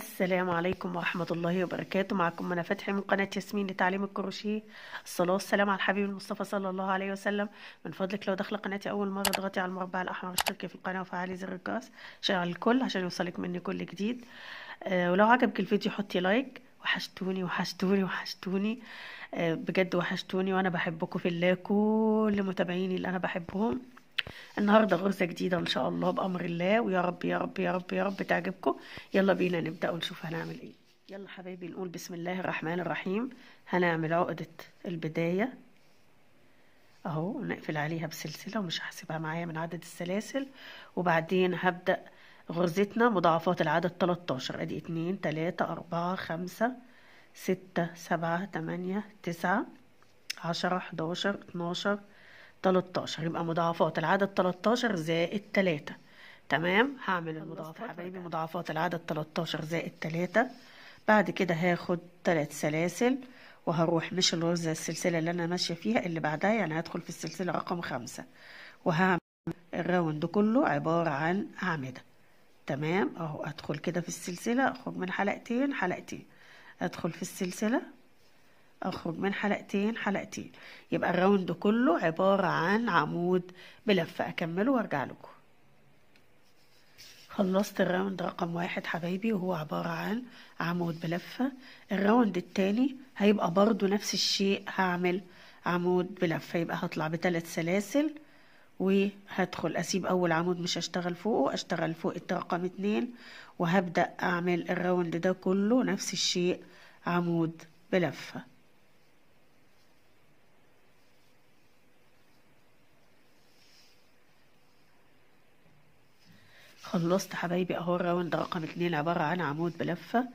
السلام عليكم ورحمة الله وبركاته معكم منى فتحي من قناة ياسمين لتعليم الكروشيه الصلاة والسلام على الحبيب المصطفى صلى الله عليه وسلم من فضلك لو داخلة قناتي أول مرة اضغطي على المربع الأحمر اشتركي في القناة وفعلي زر الجرس شغل الكل عشان يوصلك مني كل جديد آه ولو عجبك الفيديو حطي لايك وحشتوني وحشتوني وحشتوني آه بجد وحشتوني وأنا بحبكم في الله كل متابعيني اللي أنا بحبهم النهارده غرزه جديده ان شاء الله بامر الله ويا رب يا رب يا رب يا رب تعجبكم يلا بينا نبدا ونشوف هنعمل ايه يلا حبايبي نقول بسم الله الرحمن الرحيم هنعمل عقده البدايه اهو نقفل عليها بسلسله ومش هحسبها معايا من عدد السلاسل وبعدين هبدا غرزتنا مضاعفات العدد 13 ادي 2 3 4 5 6 7 8 9 10 11 12 13 يبقى مضاعفات العدد 13 زائد 3 تمام هعمل المضاعفات حبايبي مضاعفات العدد 13 زائد 3 بعد كده هاخد 3 سلاسل وهروح مش الرز السلسلة اللي أنا ماشية فيها اللي بعدها يعني هدخل في السلسلة رقم 5 وهعمل الراوند كله عبارة عن أعمدة تمام أهو أدخل كده في السلسلة أخرج من حلقتين حلقتين أدخل في السلسلة اخرج من حلقتين حلقتين يبقى الراوند كله عبارة عن عمود بلفة اكمله وارجع لكم خلصت الراوند رقم واحد حبايبي وهو عبارة عن عمود بلفة الراوند التاني هيبقى برضو نفس الشيء هعمل عمود بلفة يبقى هطلع بثلاث سلاسل وهدخل اسيب اول عمود مش هشتغل فوقه اشتغل فوق رقم اتنين وهبدأ اعمل الراوند ده كله نفس الشيء عمود بلفه خلصت حبايبي اهو الراوند رقم اتنين عبارة عن عمود بلفة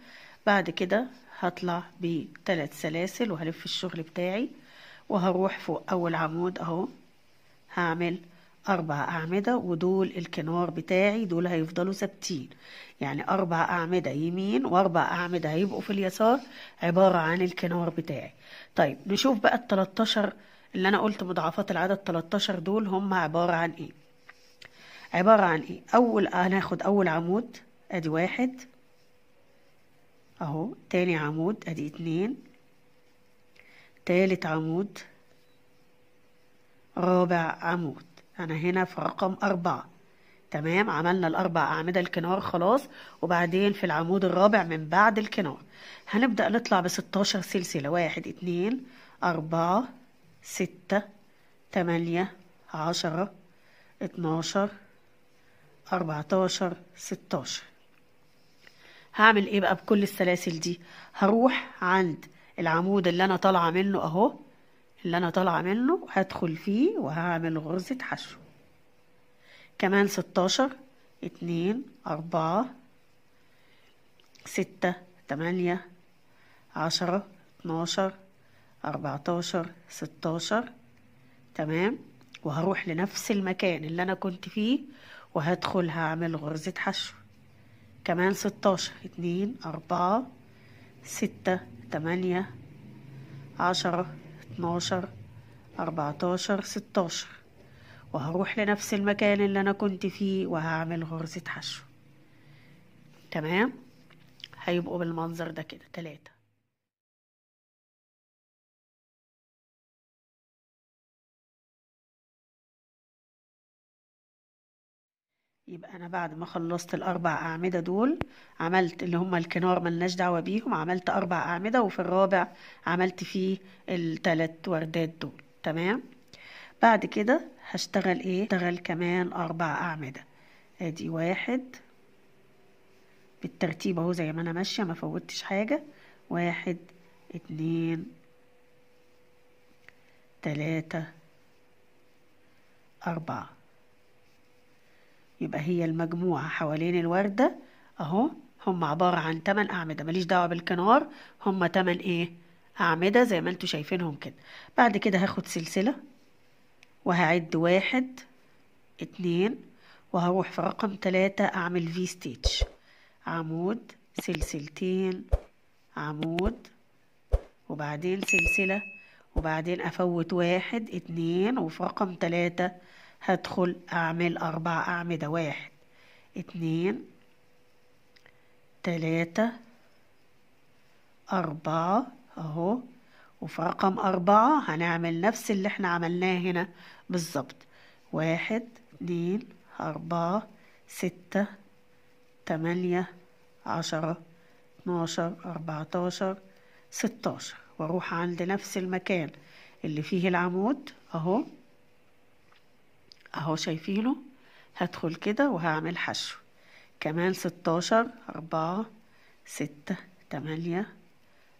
بعد كده هطلع بتلات سلاسل وهلف الشغل بتاعي وهروح فوق اول عمود اهو هعمل أربع أعمدة ودول الكنار بتاعي دول هيفضلوا ثابتين يعني أربع أعمدة يمين وأربع أعمدة هيبقوا في اليسار عبارة عن الكنار بتاعي طيب نشوف بقى التلاتاشر اللي أنا قلت مضاعفات العدد تلاتاشر دول هم عبارة عن إيه عبارة عن ايه اول آه، هناخد اول عمود ادي واحد اهو تاني عمود ادي اتنين تالت عمود رابع عمود انا هنا في رقم اربعة تمام عملنا الاربع اعمدة الكنار خلاص وبعدين في العمود الرابع من بعد الكنار هنبدأ نطلع بستاشر سلسلة واحد اتنين اربعة ستة تمانية عشرة اتناشر 14 16 هعمل ايه بقى بكل السلاسل دي هروح عند العمود اللي انا طالعه منه اهو اللي انا طالعه منه هدخل فيه وهعمل غرزه حشو كمان 16 2 4 6 8 10 12 14 16 تمام وهروح لنفس المكان اللي انا كنت فيه وهدخل هعمل غرزة حشو كمان ستاشر اتنين أربعة ستة تمانية عشرة اتناشر أربعتاشر ستاشر وهروح لنفس المكان اللي أنا كنت فيه وهعمل غرزة حشو تمام هيبقوا بالمنظر ده كده تلاتة يبقى انا بعد ما خلصت الاربع اعمده دول عملت اللي هما الكنار ملناش دعوه بيهم عملت اربع اعمده وفي الرابع عملت فيه التلات وردات دول تمام بعد كده هشتغل ايه هشتغل كمان اربع اعمده ادي واحد بالترتيب اهو زي ما انا ماشيه ما فوتش حاجه واحد اتنين تلاته اربعه يبقى هي المجموعة حوالين الوردة اهو هم عبارة عن 8 أعمدة ماليش دعوة بالكنار هم 8 ايه أعمدة زي ما انتوا شايفينهم كده بعد كده هاخد سلسلة وهعد واحد اتنين وهروح في رقم تلاتة أعمل في ستيتش عمود سلسلتين عمود وبعدين سلسلة وبعدين أفوت واحد اتنين وفي رقم تلاتة هدخل أعمل أربع أعمدة واحد اتنين تلاتة أربعة أهو وفي رقم أربعة هنعمل نفس اللي احنا عملناه هنا بالظبط واحد اتنين أربعة ستة تمانية عشرة اتناشر أربعتاشر ستاشر واروح عند نفس المكان اللي فيه العمود اهو اهو شايفينه هدخل كده وهعمل حشو كمان ستاشر أربعة ستة تمانية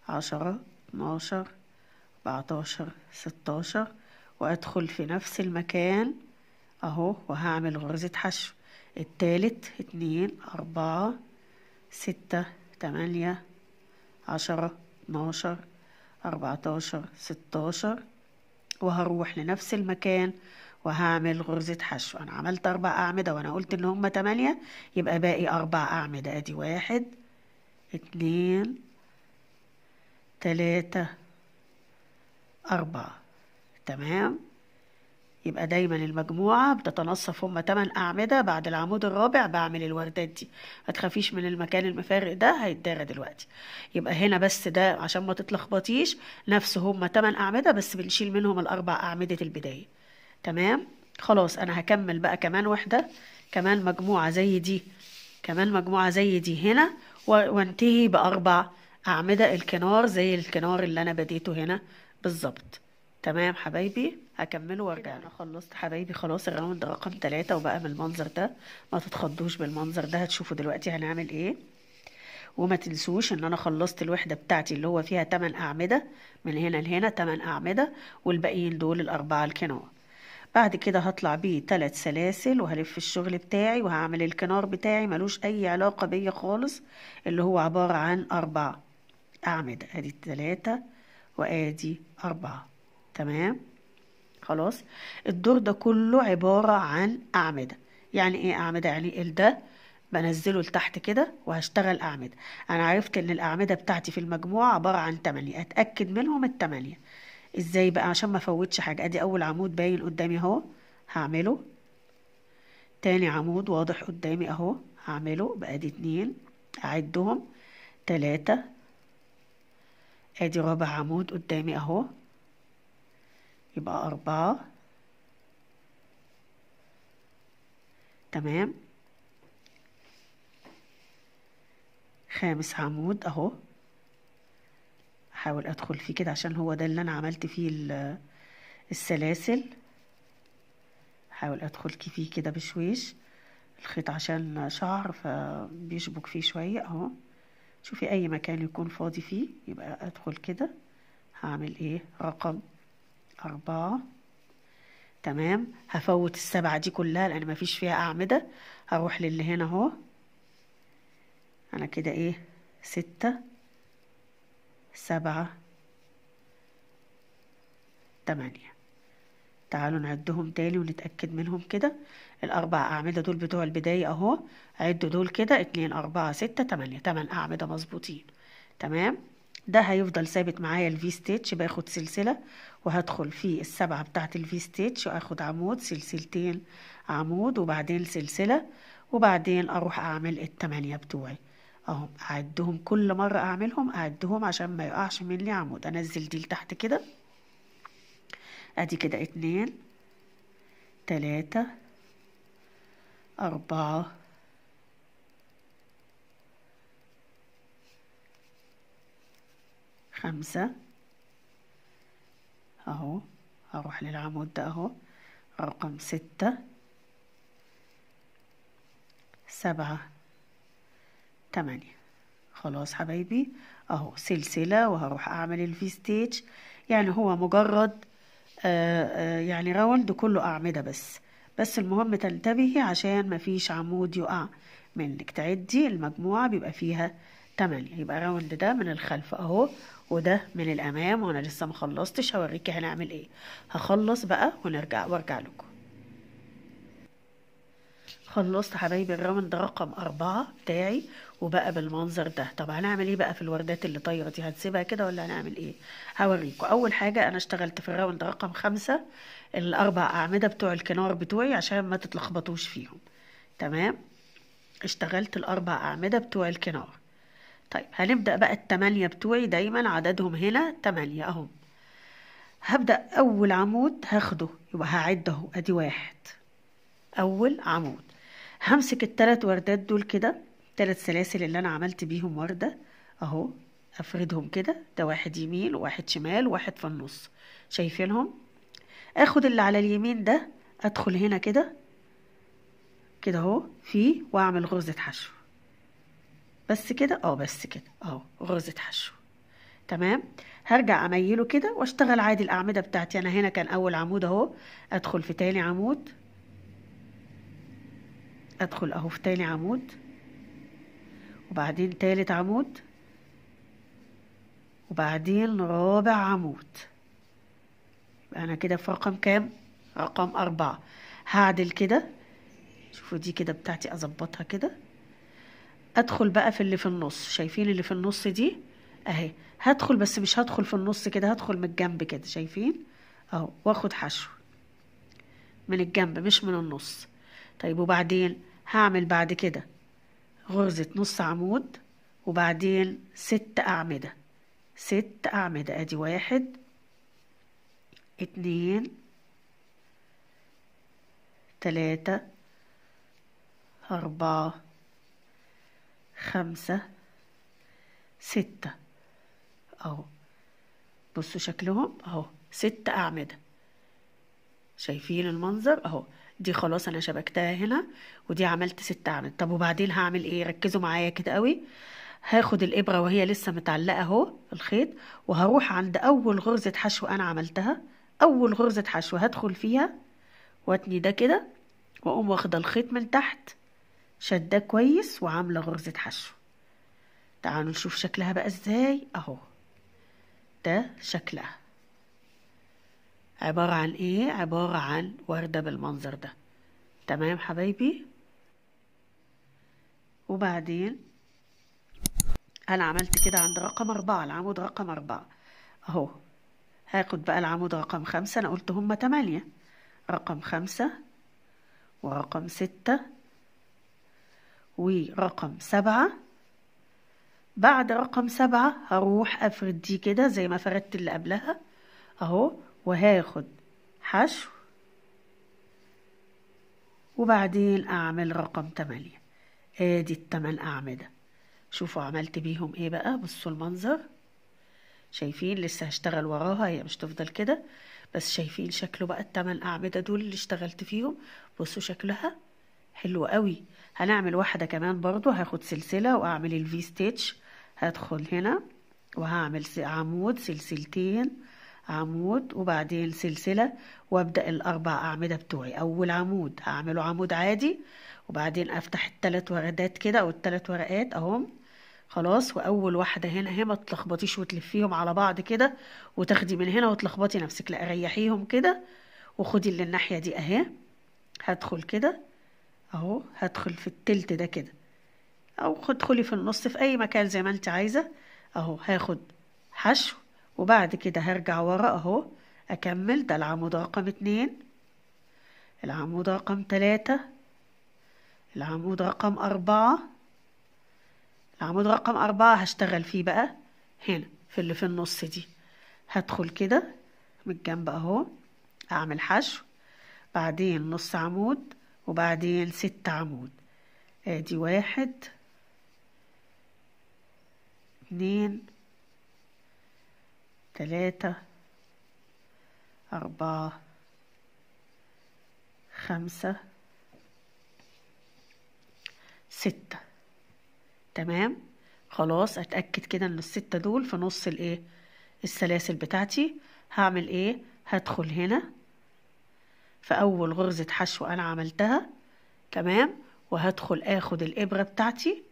عشرة اتناشر أربعتاشر ستاشر وأدخل في نفس المكان أهو وهعمل غرزة حشو التالت اتنين أربعة ستة تمانية عشرة اتناشر أربعتاشر ستاشر وهروح لنفس المكان وهعمل غرزة حشو أنا عملت أربع أعمدة وأنا قلت إن هما تمانية يبقى باقي أربع أعمدة أدي واحد اتنين تلاتة أربعة تمام يبقى دايما المجموعة بتتنصف هما تمن أعمدة بعد العمود الرابع بعمل الوردات دي ما تخافيش من المكان المفارق ده هيتدارى دلوقتي يبقى هنا بس ده عشان ما تتلخبطيش نفس هما تمن أعمدة بس بنشيل منهم الأربع أعمدة البداية تمام خلاص انا هكمل بقى كمان واحدة كمان مجموعة زي دي كمان مجموعة زي دي هنا وانتهي بأربع أعمدة الكنار زي الكنار اللي أنا بديته هنا بالظبط تمام حبايبي هكمله وارجع انا خلصت حبايبي خلاص الراوند رقم ثلاثة وبقى بالمنظر ده ما تتخضوش بالمنظر ده هتشوفوا دلوقتي هنعمل ايه وما تنسوش ان انا خلصت الوحدة بتاعتي اللي هو فيها 8 اعمدة من هنا لهنا 8 اعمدة والباقيين دول الاربعة الكنار بعد كده هطلع بيه ثلاث سلاسل وهلف الشغل بتاعي وهعمل الكنار بتاعي ملوش اي علاقة بيا خالص اللي هو عبارة عن اربعة اعمد ادي ثلاثة وادي اربعة تمام خلاص الدور ده كله عبارة عن اعمدة يعني ايه اعمدة يعني ده بنزله لتحت كده وهشتغل اعمدة انا عرفت ان الاعمدة بتاعتي في المجموعة عبارة عن تمانية اتأكد منهم التمانية ازاي بقى عشان ما فوتش حاجه ادي اول عمود باين قدامي اهو هعمله تاني عمود واضح قدامي اهو هعمله بقى ادي اتنين اعدهم تلاتة ادي رابع عمود قدامي اهو يبقى اربعة تمام خامس عمود اهو هحاول ادخل فيه كده عشان هو ده اللي انا عملت فيه السلاسل هحاول ادخل فيه كده بشويش الخيط عشان شعر فبيشبك فيه شوية اهو شوفي اي مكان يكون فاضي فيه يبقى ادخل كده هعمل ايه رقم اربعة تمام هفوت السبعة دي كلها لان مفيش فيها اعمدة هروح للي هنا اهو انا كده ايه ستة سبعة تمانية تعالوا نعدهم تاني ونتأكد منهم كده الأربع أعمدة دول بتوع البداية أهو عدوا دول كده اتنين أربعة ستة تمانية تمن أعمدة مظبوطين تمام ده هيفضل ثابت معايا الفي ستيتش باخد سلسلة وهدخل في السبعة بتاعت الفي ستيتش وآخد عمود سلسلتين عمود وبعدين سلسلة وبعدين أروح أعمل التمانية بتوعي اهم اعدهم كل مره اعملهم اعدهم عشان ما يقعش مني عمود انزل دي لتحت كده ادي كده اتنين تلاتة اربعة خمسة اهو اروح للعمود ده اهو رقم ستة سبعة تمانية خلاص حبايبي اهو سلسلة وهروح اعمل الفي ستيج يعني هو مجرد آآ آه، آآ آه، يعني راوند كله اعمدة بس بس المهم تنتبهي عشان مفيش عمود يقع منك تعدي المجموعة بيبقى فيها تمانية يبقى راوند ده من الخلف اهو وده من الامام وانا لسه مخلصتش هوريكي هنعمل ايه هخلص بقى ونرجع وارجع لكم خلصت حبايبي الرمل ده رقم أربعة بتاعي وبقى بالمنظر ده طب هنعمل ايه بقى في الوردات اللي طايرة دي هنسيبها كده ولا هنعمل ايه هوريكم أول حاجة أنا اشتغلت في الراوند رقم خمسة الأربع أعمدة بتوع الكنار بتوعي عشان ما تتلخبطوش فيهم تمام اشتغلت الأربع أعمدة بتوع الكنار طيب هنبدأ بقى التمانية بتوعي دايما عددهم هنا تمانية أهم هبدأ أول عمود هاخده يبقى هعد أهو أدي واحد أول عمود همسك التلات وردات دول كده التلات سلاسل اللي انا عملت بيهم وردة اهو افردهم كده ده واحد يمين وواحد شمال وواحد في النص شايفينهم اخد اللي على اليمين ده ادخل هنا كده كده اهو فيه واعمل غرزة حشو بس كده اه بس كده اهو غرزة حشو تمام هرجع اميله كده واشتغل عادي الاعمده بتاعتي انا هنا كان اول عمود اهو ادخل في تاني عمود ادخل اهو في تاني عمود وبعدين تالت عمود وبعدين رابع عمود يبقى انا كده في رقم كام رقم أربعة هعدل كده شوفوا دي كده بتاعتي اظبطها كده ادخل بقى في اللي في النص شايفين اللي في النص دي اهي هدخل بس مش هدخل في النص كده هدخل من الجنب كده شايفين اهو واخد حشو من الجنب مش من النص طيب وبعدين هعمل بعد كده غرزة نص عمود وبعدين ست أعمدة ست أعمدة أدي واحد اتنين تلاتة أربعة خمسة ستة أهو بصوا شكلهم أهو ست أعمدة شايفين المنظر أهو دي خلاص انا شبكتها هنا ودي عملت ست عمل طب وبعدين هعمل ايه ركزوا معايا كده قوي هاخد الابره وهي لسه متعلقه اهو الخيط وهروح عند اول غرزه حشو انا عملتها اول غرزه حشو هدخل فيها واتني ده كده واقوم واخده الخيط من تحت شده كويس وعامله غرزه حشو تعالوا نشوف شكلها بقى ازاي اهو ده شكلها عبارة عن ايه عبارة عن وردة بالمنظر ده تمام حبايبي وبعدين انا عملت كده عند رقم اربعة العمود رقم اربعة اهو هاخد بقى العمود رقم خمسة انا قلت هما تمانية رقم خمسة ورقم ستة ورقم سبعة بعد رقم سبعة هروح افرد دي كده زي ما فردت اللي قبلها اهو وهاخد حشو وبعدين اعمل رقم تمانية ادي التمن اعمدة شوفوا عملت بيهم ايه بقى بصوا المنظر شايفين لسه هشتغل وراها هي مش تفضل كده بس شايفين شكله بقى التمن اعمدة دول اللي اشتغلت فيهم بصوا شكلها حلو قوي هنعمل واحدة كمان برضو هاخد سلسلة واعمل الفي ستيتش هدخل هنا وهعمل عمود سلسلتين عمود وبعدين سلسلة وابدأ الأربع أعمدة بتوعي أول عمود هعمله عمود عادي وبعدين أفتح التلات وردات كده أو التلات ورقات أهم خلاص وأول واحدة هنا اهي ما تلخبطيش وتلفيهم على بعض كده وتاخدي من هنا وتلخبطي نفسك لا ريحيهم كده وخدي اللي الناحية دي أهي هدخل كده أهو هدخل في التلت ده كده أو ادخلي في النص في أي مكان زي ما أنت عايزة أهو هاخد حشو وبعد كده هرجع ورا اهو اكمل ده العمود رقم اتنين العمود رقم تلاتة العمود رقم أربعة العمود رقم أربعة هشتغل فيه بقى هنا في اللي في النص دي هدخل كده من الجنب اهو اعمل حشو بعدين نص عمود وبعدين ست عمود ادي آه، واحد اتنين ثلاثة أربعة خمسة ستة تمام خلاص اتأكد كده ان الستة دول في نص الايه السلاسل بتاعتي هعمل ايه هدخل هنا في اول غرزة حشو انا عملتها تمام وهدخل اخد الابرة بتاعتي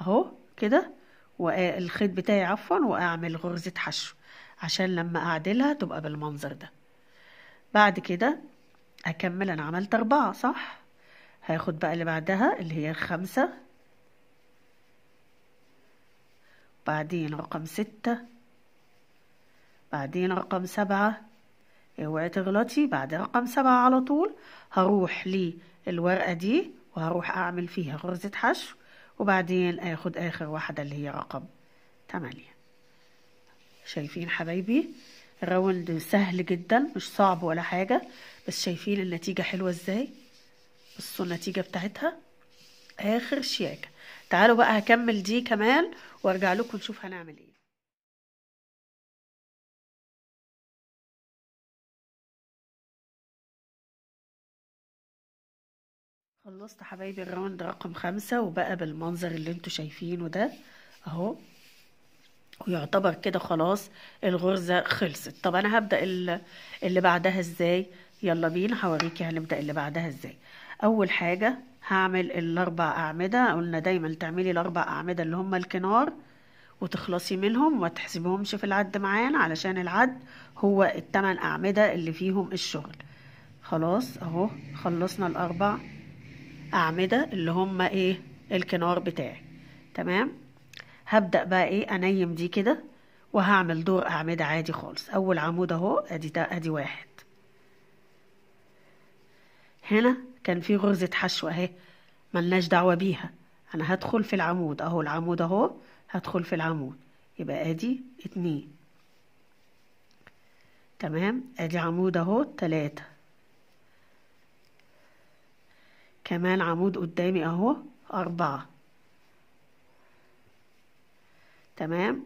اهو كده والخيط بتاعي عفوا واعمل غرزة حشو عشان لما أعدلها تبقى بالمنظر ده بعد كده أكمل أنا عملت أربعة صح هاخد بقى اللي بعدها اللي هي الخمسة بعدين رقم ستة بعدين رقم سبعة اوعي تغلطي بعد رقم سبعة على طول هروح للورقة دي وهروح أعمل فيها غرزة حشو وبعدين اخد آخر واحدة اللي هي رقم تمانية شايفين حبايبي الراوند سهل جدا مش صعب ولا حاجة بس شايفين النتيجة حلوة ازاي بصوا النتيجة بتاعتها اخر شياكة تعالوا بقى هكمل دي كمان وارجع لكم نشوف هنعمل ايه خلصت حبايبي الراوند رقم خمسة وبقى بالمنظر اللي انتوا شايفينه ده اهو ويعتبر كده خلاص الغرزة خلصت طب أنا هبدأ اللي بعدها إزاي يلا بينا هوريكي هنبدأ اللي بعدها إزاي أول حاجة هعمل الأربع أعمدة قلنا دايما تعملي الأربع أعمدة اللي هما الكنار وتخلصي منهم وما تحسبهمش في العد معانا علشان العد هو التمن أعمدة اللي فيهم الشغل خلاص أهو خلصنا الأربع أعمدة اللي هما إيه الكنار بتاعي تمام هبدأ بقى ايه انيم دي كده وهعمل دور اعمدة عادي خالص اول عمود اهو ادي ده ادي واحد هنا كان في غرزة حشو اهي ملناش دعوة بيها انا هدخل في العمود اهو العمود اهو هدخل في العمود يبقى ادي اتنين تمام ادي عمود اهو تلاتة كمان عمود قدامي اهو أربعة تمام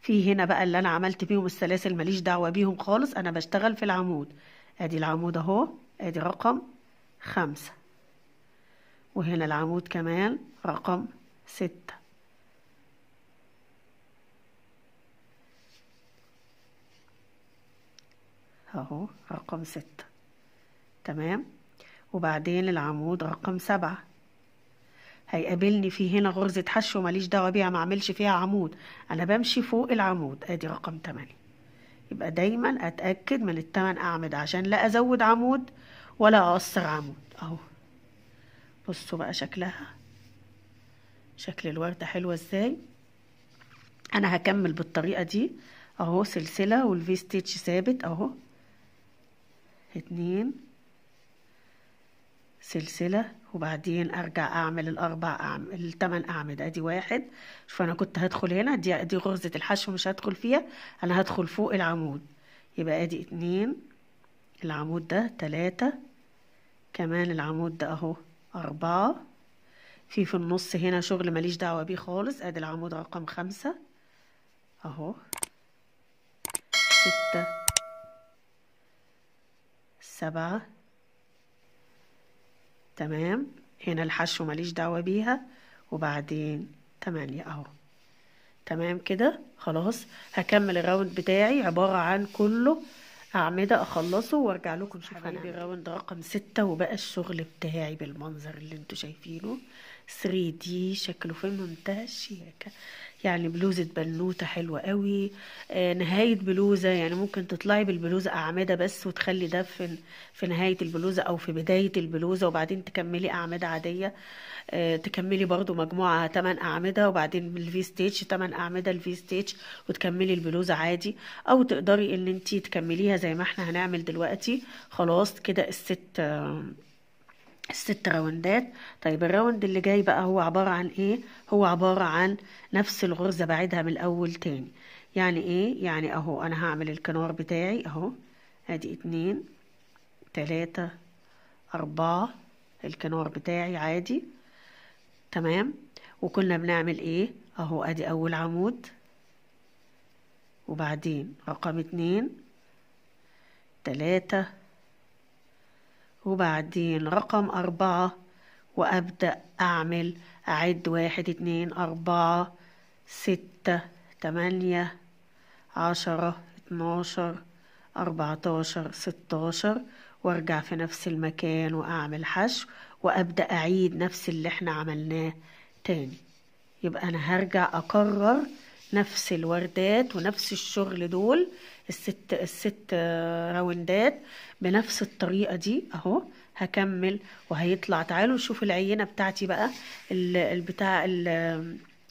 في هنا بقى اللي انا عملت بيهم السلاسل ماليش دعوه بيهم خالص انا بشتغل في العمود ادي العمود اهو ادي رقم خمسة وهنا العمود كمان رقم ستة اهو رقم ستة تمام وبعدين العمود رقم سبعة هيقابلني في هنا غرزة حشو ماليش دعوة بيها ما اعملش فيها عمود انا بمشي فوق العمود ادي رقم 8 يبقى دايما اتأكد من التمن اعمدة عشان لا ازود عمود ولا اقصر عمود اهو بصوا بقى شكلها شكل الوردة حلوة ازاي انا هكمل بالطريقة دي اهو سلسلة والفي ستيتش ثابت اهو اتنين سلسلة وبعدين ارجع اعمل الاربع اعمل الثمان اعمد ادي واحد شوف انا كنت هدخل هنا دي دي غرزه الحشو مش هدخل فيها انا هدخل فوق العمود يبقى ادي اتنين العمود ده تلاتة كمان العمود ده اهو اربعة في في النص هنا شغل ماليش دعوة بيه خالص ادي العمود رقم خمسة اهو ستة سبعة تمام هنا الحشو ماليش دعوة بيها وبعدين تمانية اهو تمام كده خلاص هكمل الراوند بتاعي عبارة عن كله أعمدة أخلصه وأرجع لكم نشوف حبيبي الراوند رقم ستة وبقى الشغل بتاعي بالمنظر اللي انتوا شايفينه 3 دي شكله في منتهى الشياكة يعني بلوزة بنوتة حلوة قوي آه، نهاية بلوزة يعني ممكن تطلعي بالبلوزة أعمدة بس وتخلي ده في, في نهاية البلوزة أو في بداية البلوزة وبعدين تكملي أعمدة عادية آه، تكملي برضو مجموعة 8 أعمدة وبعدين الفي ستيتش 8 أعمدة الفي ستيتش وتكملي البلوزة عادي أو تقدري إن انتي تكمليها زي ما احنا هنعمل دلوقتي خلاص كده الست آه، ست راوندات طيب الراوند اللي جاي بقى هو عبارة عن ايه هو عبارة عن نفس الغرزة بعيدها من الاول تاني يعني ايه يعني اهو انا هعمل الكنار بتاعي اهو ادي اتنين تلاتة اربعة الكنار بتاعي عادي تمام وكنا بنعمل ايه اهو ادي اول عمود وبعدين رقم اتنين تلاتة وبعدين رقم أربعة وأبدأ أعمل أعد واحد اتنين أربعة ستة تمانية عشرة اتناشر أربعتاشر ستاشر وارجع في نفس المكان وأعمل حشو وأبدأ أعيد نفس اللي احنا عملناه تاني يبقى أنا هرجع أكرر نفس الوردات ونفس الشغل دول الست الست راوندات بنفس الطريقه دي اهو هكمل وهيطلع تعالوا نشوف العينه بتاعتي بقى البتاع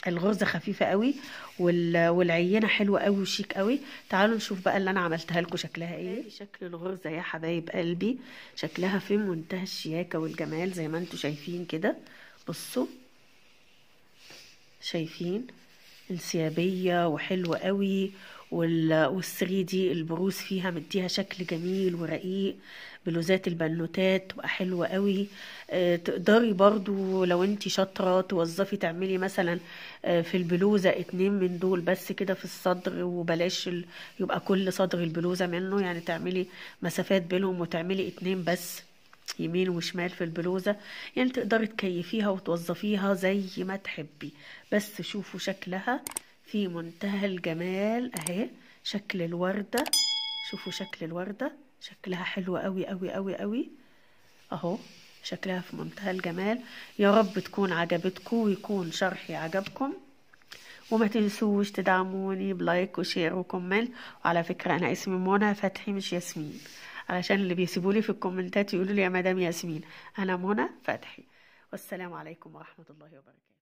الغرزه خفيفه قوي والعينه حلوه قوي وشيك قوي تعالوا نشوف بقى اللي انا عملتها لكم شكلها ايه, إيه؟ شكل الغرزه يا حبايب قلبي شكلها في منتهى الشياكه والجمال زي ما انتم شايفين كده بصوا شايفين انسيابيه وحلوه قوي 3 دي البروز فيها مديها شكل جميل ورقيق بلوزات البنوتات تبقى حلوة قوي آه، تقدري برضو لو انت شاطرة توظفي تعملي مثلا آه، في البلوزة اتنين من دول بس كده في الصدر وبلاش يبقى كل صدر البلوزة منه يعني تعملي مسافات بينهم وتعملي اتنين بس يمين وشمال في البلوزة يعني تقدري تكيفيها وتوظفيها زي ما تحبي بس شوفوا شكلها في منتهى الجمال اهي شكل الوردة شوفوا شكل الوردة شكلها حلو قوي قوي قوي قوي اهو شكلها في منتهى الجمال يا رب تكون عجبتكم ويكون شرحي عجبكم وما تنسوش تدعموني بلايك وشير وكومنت وعلى فكرة أنا اسمي منى فتحي مش ياسمين علشان اللي بيسيبولي في الكومنتات يقولوا لي يا مدام ياسمين أنا منى فتحي والسلام عليكم ورحمة الله وبركاته